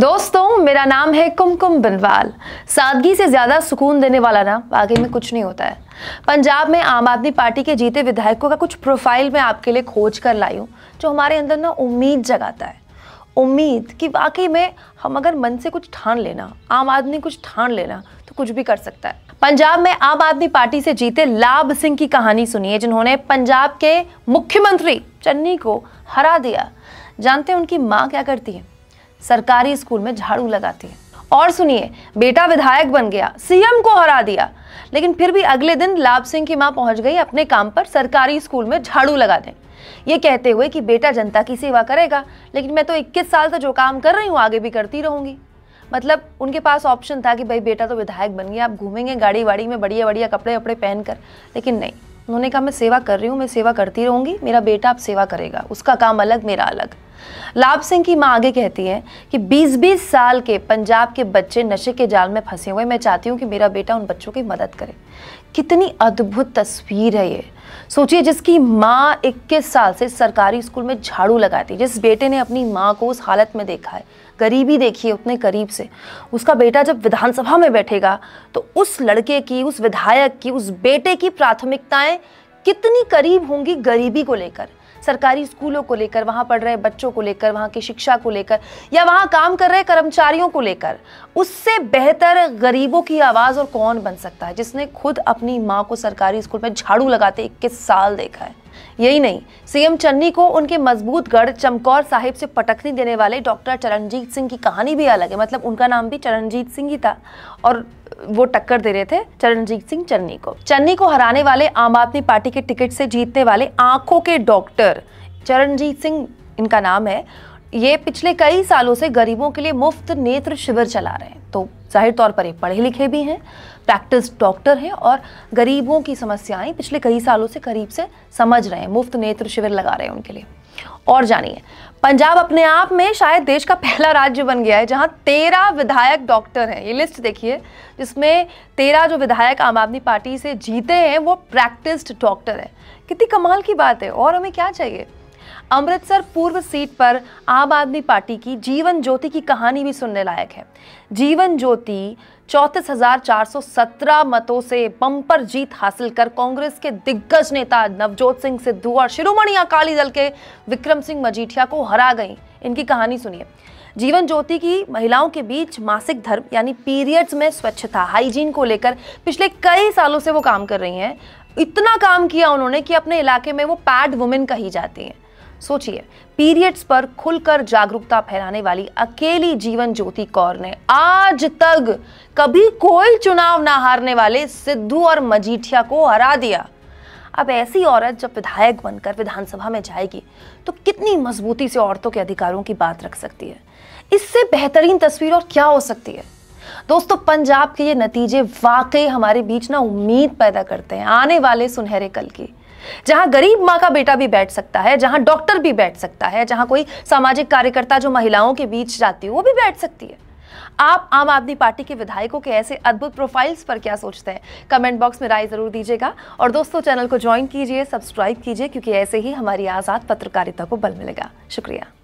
दोस्तों मेरा नाम है कुमकुम बनवाल सादगी से ज़्यादा सुकून देने वाला नाम आगे में कुछ नहीं होता है पंजाब में आम आदमी पार्टी के जीते विधायकों का कुछ प्रोफाइल मैं आपके लिए खोज कर लाई हूँ जो हमारे अंदर ना उम्मीद जगाता है उम्मीद कि वाकई में हम अगर मन से कुछ ठान लेना आम आदमी कुछ ठान लेना तो कुछ भी कर सकता है पंजाब में आम आदमी पार्टी से जीते लाभ सिंह की कहानी सुनिए जिन्होंने पंजाब के मुख्यमंत्री चन्नी को हरा दिया जानते हैं उनकी माँ क्या करती है सरकारी स्कूल में झाड़ू लगाती है और सुनिए बेटा विधायक बन गया सीएम को हरा दिया लेकिन फिर भी अगले दिन लाभ सिंह की मां पहुंच गई अपने काम पर सरकारी स्कूल में झाड़ू लगा दें ये कहते हुए कि बेटा जनता की सेवा करेगा लेकिन मैं तो 21 साल से जो काम कर रही हूँ आगे भी करती रहूंगी मतलब उनके पास ऑप्शन था कि भाई बेटा तो विधायक बन गया आप घूमेंगे गाड़ी वाड़ी में बढ़िया बढ़िया कपड़े वपड़े पहनकर लेकिन नहीं उन्होंने कहा मैं सेवा कर रही हूँ मैं सेवा करती रहूँगी मेरा बेटा अब सेवा करेगा उसका काम अलग मेरा अलग लाभ सिंह की माँ आगे कहती है कि 20-20 साल के पंजाब के बच्चे नशे के जाल में फंसे हुए मैं चाहती हूँ कि मेरा बेटा उन बच्चों की मदद करे कितनी अद्भुत तस्वीर है ये सोचिए जिसकी माँ इक्कीस साल से सरकारी स्कूल में झाड़ू लगाती जिस बेटे ने अपनी माँ को उस हालत में देखा है गरीबी देखिए उतने करीब से उसका बेटा जब विधानसभा में बैठेगा तो उस लड़के की उस विधायक की उस बेटे की प्राथमिकताएं कितनी करीब होंगी गरीबी को लेकर सरकारी स्कूलों को लेकर वहाँ पढ़ रहे बच्चों को लेकर वहाँ की शिक्षा को लेकर या वहाँ काम कर रहे कर्मचारियों को लेकर उससे बेहतर गरीबों की आवाज़ और कौन बन सकता है जिसने खुद अपनी माँ को सरकारी स्कूल में झाड़ू लगाते इक्कीस साल देखा है यही नहीं सीएम चन्नी को उनके मजबूत गढ़ चमकौर साहिब से पटकनी देने वाले डॉक्टर चरणजीत सिंह की कहानी भी अलग है मतलब उनका नाम भी चरणजीत सिंह ही था और वो टक्कर दे रहे थे चरणजीत सिंह चन्नी को चन्नी को हराने वाले आम आदमी पार्टी के टिकट से जीतने वाले आंखों के डॉक्टर चरणजीत सिंह इनका नाम है ये पिछले कई सालों से गरीबों के लिए मुफ्त नेत्र शिविर चला रहे हैं तो जाहिर तौर पर ये पढ़े लिखे भी हैं प्रैक्टिस डॉक्टर हैं और गरीबों की समस्याएं पिछले कई सालों से करीब से समझ रहे हैं मुफ्त नेत्र शिविर लगा रहे हैं उनके लिए और जानिए पंजाब अपने आप में शायद देश का पहला राज्य बन गया है जहां तेरह विधायक डॉक्टर हैं ये लिस्ट देखिए जिसमें तेरह जो विधायक आम आदमी पार्टी से जीते हैं वो प्रैक्टिस्ड डॉक्टर हैं कितनी कमाल की बात है और हमें क्या चाहिए अमृतसर पूर्व सीट पर आम आदमी पार्टी की जीवन ज्योति की कहानी भी सुनने लायक है जीवन ज्योति चौंतीस हजार चार सौ सत्रह मतों से बम्पर जीत हासिल कर कांग्रेस के दिग्गज नेता नवजोत सिंह सिद्धू और शिरोमणि अकाली दल के विक्रम सिंह मजीठिया को हरा गई इनकी कहानी सुनिए जीवन ज्योति की महिलाओं के बीच मासिक धर्म यानी पीरियड्स में स्वच्छता हाइजीन को लेकर पिछले कई सालों से वो काम कर रही हैं इतना काम किया उन्होंने कि अपने इलाके में वो पैड वुमेन कही जाती हैं सोचिए पीरियड्स पर खुलकर जागरूकता फैलाने वाली अकेली जीवन ज्योति कौर ने आज तक कभी कोई चुनाव ना हारने वाले सिद्धू और मजीठिया को हरा दिया अब ऐसी औरत जब विधायक बनकर विधानसभा में जाएगी तो कितनी मजबूती से औरतों के अधिकारों की बात रख सकती है इससे बेहतरीन तस्वीर और क्या हो सकती है दोस्तों पंजाब के ये नतीजे वाकई हमारे बीच ना उम्मीद पैदा करते हैं आने वाले सुनहरे कल की जहां गरीब माँ का बेटा भी बैठ सकता है जहां डॉक्टर भी बैठ सकता है जहां कोई सामाजिक कार्यकर्ता जो महिलाओं के बीच जाती है वो भी बैठ सकती है आप आम आदमी पार्टी के विधायकों के ऐसे अद्भुत प्रोफाइल्स पर क्या सोचते हैं कमेंट बॉक्स में राय जरूर दीजिएगा और दोस्तों चैनल को ज्वाइन कीजिए सब्सक्राइब कीजिए क्योंकि ऐसे ही हमारी आज़ाद पत्रकारिता को बल मिलेगा शुक्रिया